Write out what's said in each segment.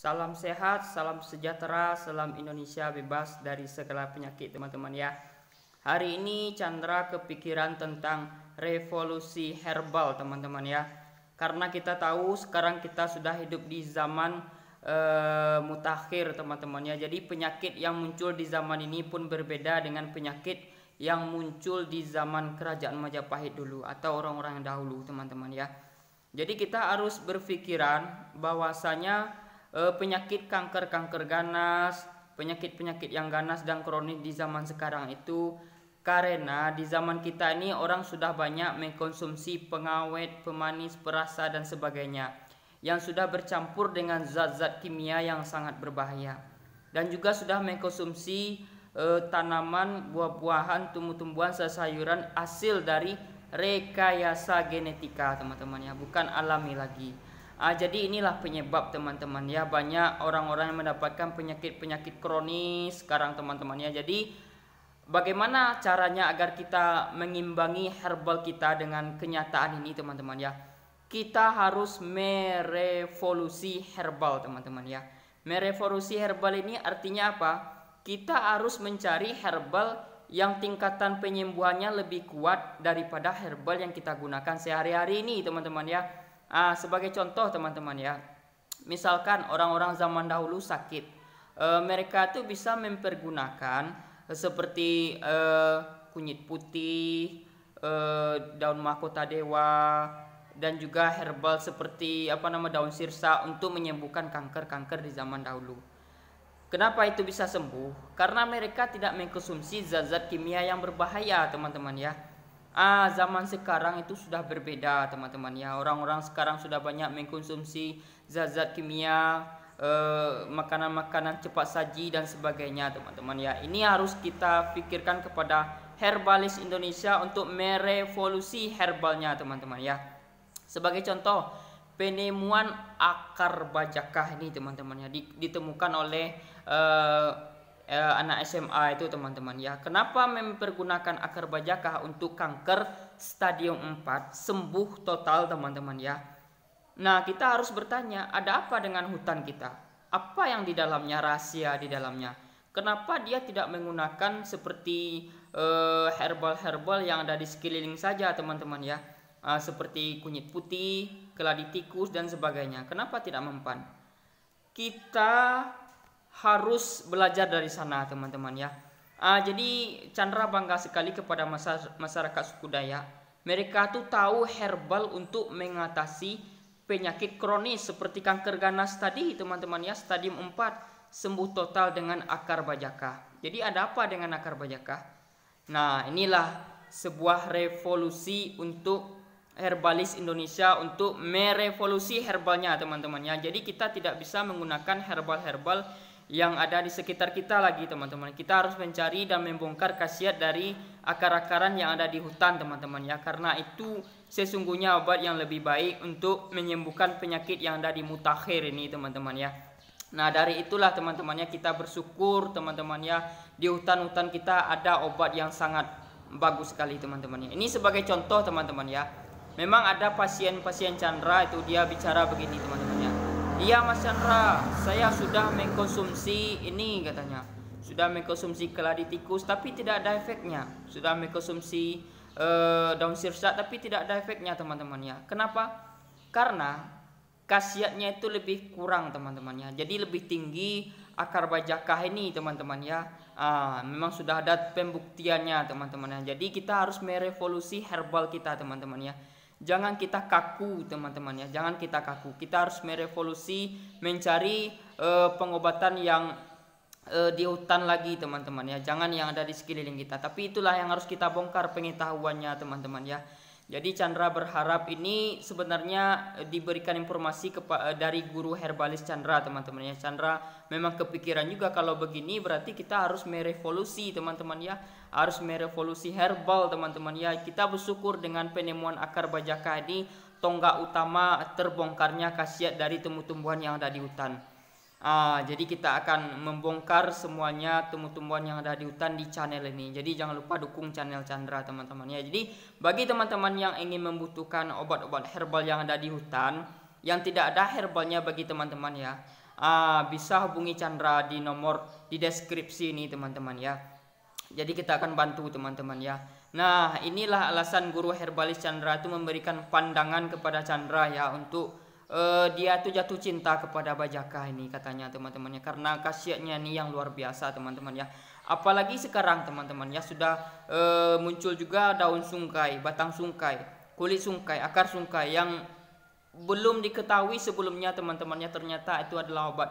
Salam sehat, salam sejahtera, salam Indonesia bebas dari segala penyakit teman-teman ya. Hari ini Chandra kepikiran tentang revolusi herbal teman-teman ya. Karena kita tahu sekarang kita sudah hidup di zaman e, mutakhir teman-teman ya. Jadi penyakit yang muncul di zaman ini pun berbeda dengan penyakit yang muncul di zaman kerajaan Majapahit dulu atau orang-orang yang dahulu teman-teman ya. Jadi kita harus berpikiran bahwasanya Eh, penyakit kanker-kanker ganas, penyakit-penyakit yang ganas dan kronis di zaman sekarang itu karena di zaman kita ini orang sudah banyak mengkonsumsi pengawet, pemanis, perasa dan sebagainya yang sudah bercampur dengan zat-zat kimia yang sangat berbahaya dan juga sudah mengkonsumsi e, tanaman, buah-buahan, tumbuh-tumbuhan, sayuran hasil dari rekayasa genetika teman-teman ya bukan alami lagi. Ah, jadi inilah penyebab teman-teman ya banyak orang-orang yang mendapatkan penyakit-penyakit kronis sekarang teman-teman ya. Jadi bagaimana caranya agar kita mengimbangi herbal kita dengan kenyataan ini teman-teman ya. Kita harus merevolusi herbal teman-teman ya. Merevolusi herbal ini artinya apa? Kita harus mencari herbal yang tingkatan penyembuhannya lebih kuat daripada herbal yang kita gunakan sehari-hari ini teman-teman ya Nah, sebagai contoh teman-teman ya, misalkan orang-orang zaman dahulu sakit, e, mereka tuh bisa mempergunakan e, seperti e, kunyit putih, e, daun mahkota dewa, dan juga herbal seperti apa nama daun sirsa untuk menyembuhkan kanker-kanker di zaman dahulu. Kenapa itu bisa sembuh? Karena mereka tidak mengkonsumsi zat-zat kimia yang berbahaya, teman-teman ya Ah, zaman sekarang itu sudah berbeda, teman-teman ya. Orang-orang sekarang sudah banyak mengkonsumsi zat-zat kimia, eh, makanan-makanan eh, cepat saji dan sebagainya, teman-teman ya. Ini harus kita pikirkan kepada herbalis Indonesia untuk merevolusi herbalnya, teman-teman ya. Sebagai contoh, penemuan akar bajakah ini, teman-teman ya, ditemukan oleh eh, eh, anak SMA itu teman-teman ya. Kenapa mempergunakan akar bajakah untuk kanker stadium 4 sembuh total teman-teman ya. Nah, kita harus bertanya, ada apa dengan hutan kita? Apa yang di dalamnya rahasia di dalamnya? Kenapa dia tidak menggunakan seperti eh, herbal-herbal eh, yang ada di sekeliling saja teman-teman ya? Uh, seperti kunyit putih, keladi tikus dan sebagainya. Kenapa tidak mempan? Kita harus belajar dari sana teman-teman ya. Uh, jadi Chandra bangga sekali kepada masyarakat suku Dayak mereka tuh tahu herbal untuk mengatasi penyakit kronis seperti kanker ganas tadi teman-teman ya stadium 4 sembuh total dengan akar bajaka. Jadi ada apa dengan akar bajaka? Nah, inilah sebuah revolusi untuk herbalis Indonesia untuk merevolusi herbalnya teman-teman ya. Jadi kita tidak bisa menggunakan herbal-herbal yang ada di sekitar kita lagi teman-teman. Kita harus mencari dan membongkar khasiat dari akar-akaran yang ada di hutan teman-teman ya. Karena itu sesungguhnya obat yang lebih baik untuk menyembuhkan penyakit yang ada di mutakhir ini teman-teman ya. Nah dari itulah teman-temannya kita bersyukur teman teman ya di hutan-hutan kita ada obat yang sangat bagus sekali teman-temannya. Ini sebagai contoh teman-teman ya. Memang ada pasien-pasien Chandra itu dia bicara begini teman-temannya Iya Mas Chandra, saya sudah mengkonsumsi ini katanya. Sudah mengkonsumsi keladi tikus tapi tidak ada efeknya. Sudah mengkonsumsi uh, daun sirsak tapi tidak ada efeknya teman-teman ya. Kenapa? Karena khasiatnya itu lebih kurang teman-teman ya. Jadi lebih tinggi akar bajakah ini teman-teman ya. Ah, memang sudah ada pembuktiannya teman-teman ya. Jadi kita harus merevolusi herbal kita teman-teman ya. Jangan kita kaku, teman-teman ya. Jangan kita kaku. Kita harus merevolusi, mencari uh, pengobatan yang uh, di hutan lagi, teman-teman ya. Jangan yang ada di sekeliling kita. Tapi itulah yang harus kita bongkar pengetahuannya, teman-teman ya. Jadi Chandra berharap ini sebenarnya eh, diberikan informasi eh, dari guru herbalis Chandra teman-teman ya. Chandra memang kepikiran juga kalau begini berarti kita harus merevolusi teman-teman ya. Harus merevolusi herbal teman-teman ya. Kita bersyukur dengan penemuan akar bajaka ini tonggak utama terbongkarnya khasiat dari tumbuh-tumbuhan yang ada di hutan. Ah, jadi kita akan membongkar semuanya tumbuh-tumbuhan yang ada di hutan di channel ini. Jadi jangan lupa dukung channel Chandra teman-teman ya. Jadi bagi teman-teman yang ingin membutuhkan obat-obat herbal yang ada di hutan, yang tidak ada herbalnya bagi teman-teman ya, ah, bisa hubungi Chandra di nomor di deskripsi ini teman-teman ya. Jadi kita akan bantu teman-teman ya. Nah inilah alasan guru herbalis Chandra itu memberikan pandangan kepada Chandra ya untuk uh, dia tuh jatuh cinta kepada bajaka ini katanya teman-temannya karena kasihannya nih yang luar biasa teman-teman ya apalagi sekarang teman-teman ya sudah uh, muncul juga daun sungkai batang sungkai kulit sungkai akar sungkai yang belum diketahui sebelumnya teman-temannya ternyata itu adalah obat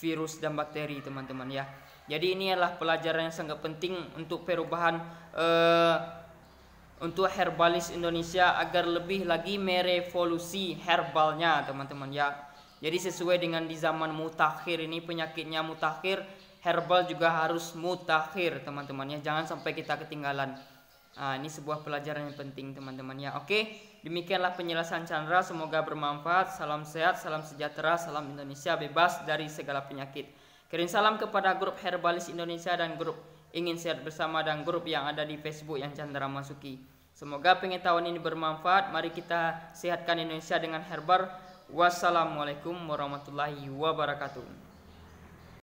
virus dan bakteri teman-teman ya jadi ini adalah pelajaran yang sangat penting untuk perubahan uh, untuk herbalis Indonesia agar lebih lagi merevolusi herbalnya teman-teman ya. Jadi sesuai dengan di zaman mutakhir ini penyakitnya mutakhir, herbal juga harus mutakhir teman-teman ya. Jangan sampai kita ketinggalan. Nah, ini sebuah pelajaran yang penting teman-teman ya. Oke, demikianlah penjelasan Chandra. Semoga bermanfaat. Salam sehat, salam sejahtera, salam Indonesia bebas dari segala penyakit. Kirim salam kepada grup Herbalis Indonesia dan grup ingin share bersama dan grup yang ada di Facebook yang Chandra masuki. Semoga pengetahuan ini bermanfaat. Mari kita sehatkan Indonesia dengan herbar. Wassalamualaikum warahmatullahi wabarakatuh.